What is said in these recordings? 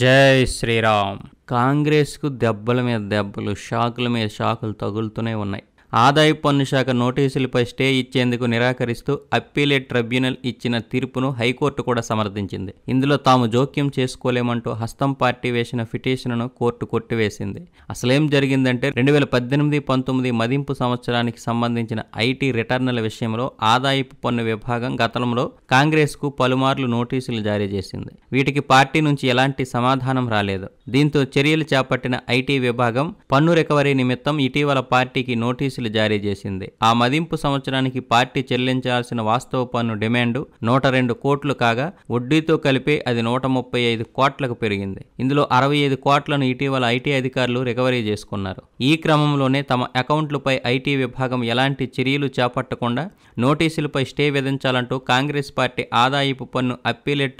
జై శ్రీరామ్ కాంగ్రెస్కు దెబ్బల మీద దెబ్బలు షాకుల మీద షాకులు తగులుతూనే ఉన్నాయి ఆదాయ పన్ను శాఖ నోటీసులపై స్టే ఇచ్చేందుకు నిరాకరిస్తూ అప్పీలేట్ ట్రిబ్యునల్ ఇచ్చిన తీర్పును హైకోర్టు కూడా సమర్థించింది ఇందులో తాము జోక్యం చేసుకోలేమంటూ హస్తం పార్టీ వేసిన పిటిషన్ను కోర్టు కొట్టివేసింది అసలేం జరిగిందంటే రెండు వేల పద్దెనిమిది పంతొమ్మిది మదింపు సంవత్సరానికి సంబంధించిన ఐటీ రిటర్నుల విషయంలో ఆదాయపు పన్ను విభాగం గతంలో కాంగ్రెస్కు పలుమార్లు నోటీసులు జారీ చేసింది వీటికి పార్టీ నుంచి ఎలాంటి సమాధానం రాలేదు దీంతో చర్యలు చేపట్టిన ఐటీ విభాగం పన్ను రికవరీ నిమిత్తం ఇటీవల పార్టీకి నోటీసులు నోటీసులు జారీ చేసింది ఆ మదింపు సంవత్సరానికి పార్టీ చెల్లించాల్సిన వాస్తవ పన్ను డిమాండ్ నూట రెండు కోట్లు కాగా వడ్డీతో కలిపి అది నూట ముప్పై ఐదు కోట్లకు పెరిగింది ఇందులో అరవై ఐదు కోట్లను ఇటీవల ఐటీ అధికారులు రికవరీ చేసుకున్నారు ఈ క్రమంలోనే తమ అకౌంట్లపై ఐటీ విభాగం ఎలాంటి చర్యలు చేపట్టకుండా నోటీసులపై స్టే విధించాలంటూ కాంగ్రెస్ పార్టీ ఆదాయపు పన్ను అప్పీలేట్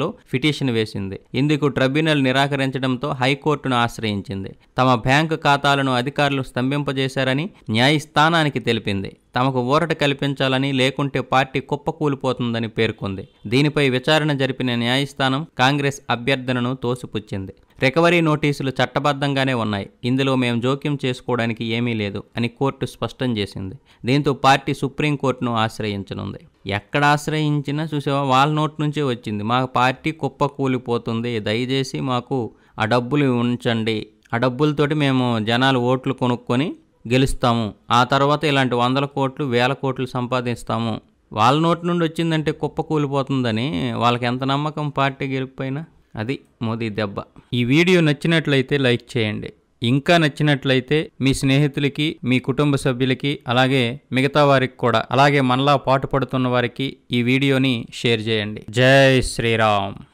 లో పిటిషన్ వేసింది ఇందుకు ట్రిబ్యునల్ నిరాకరించడంతో హైకోర్టును ఆశ్రయించింది తమ బ్యాంకు ఖాతాలను అధికారులు స్తంభింపజేశారని న్యాయ న్యాయస్థానానికి తెలిపింది తమకు ఊరట కల్పించాలని లేకుంటే పార్టీ కుప్పకూలిపోతుందని పేర్కొంది దీనిపై విచారణ జరిపిన న్యాయస్థానం కాంగ్రెస్ అభ్యర్థనను తోసిపుచ్చింది రికవరీ నోటీసులు చట్టబద్ధంగానే ఉన్నాయి ఇందులో మేము జోక్యం చేసుకోవడానికి ఏమీ లేదు అని కోర్టు స్పష్టం చేసింది దీంతో పార్టీ సుప్రీంకోర్టును ఆశ్రయించనుంది ఎక్కడ ఆశ్రయించినా చూసేవా వాళ్ళ నోటి నుంచే వచ్చింది మా పార్టీ కుప్పకూలిపోతుంది దయచేసి మాకు ఆ డబ్బులు ఉంచండి ఆ డబ్బులతోటి మేము జనాలు ఓట్లు కొనుక్కొని గెలుస్తాము ఆ తర్వాత ఇలాంటి వందల కోట్లు వేల కోట్లు సంపాదిస్తాము వాళ్ళ నోటి నుండి వచ్చిందంటే కుప్ప కూలిపోతుందని వాళ్ళకి ఎంత నమ్మకం పార్టీ గెలిపోయినా అది మోదీ దెబ్బ ఈ వీడియో నచ్చినట్లయితే లైక్ చేయండి ఇంకా నచ్చినట్లయితే మీ స్నేహితులకి మీ కుటుంబ సభ్యులకి అలాగే మిగతా వారికి కూడా అలాగే మనలా పడుతున్న వారికి ఈ వీడియోని షేర్ చేయండి జై శ్రీరామ్